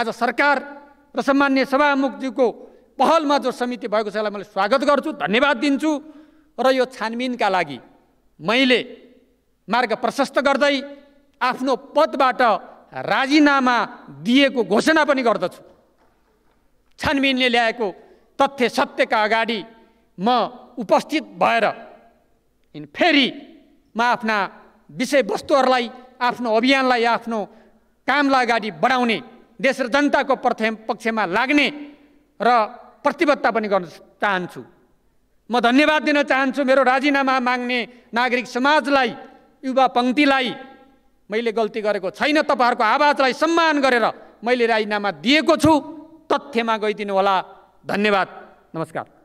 आज सरकार र सम्मान्य सभामुखजीको पहलमा जो समिति भएको छ यसलाई मैले स्वागत गर्छु धन्यवाद दिन्छु र यो छानबिनका लागि मैले मार्ग प्रशस्त गर्दै आफ्नो पदबाट राजीनामा दिएको घोषणा पनि गर्दछु छानबिनले ल्याएको तथ्य सत्यका अगाडि म उपस्थित भएर फेरि म आफ्ना विषयवस्तुहरूलाई आफ्नो अभियानलाई आफ्नो कामलाई अगाडि बढाउने देश र जनताको पक्षमा लाग्ने र प्रतिबद्धता पनि गर्न चाहन्छु म धन्यवाद दिन चाहन्छु मेरो राजीनामा माग्ने नागरिक समाजलाई युवा पङ्क्तिलाई मैले गल्ती गरेको छैन तपाईँहरूको आवाजलाई सम्मान गरेर मैले राजीनामा दिएको छु तथ्यमा गइदिनु होला धन्यवाद नमस्कार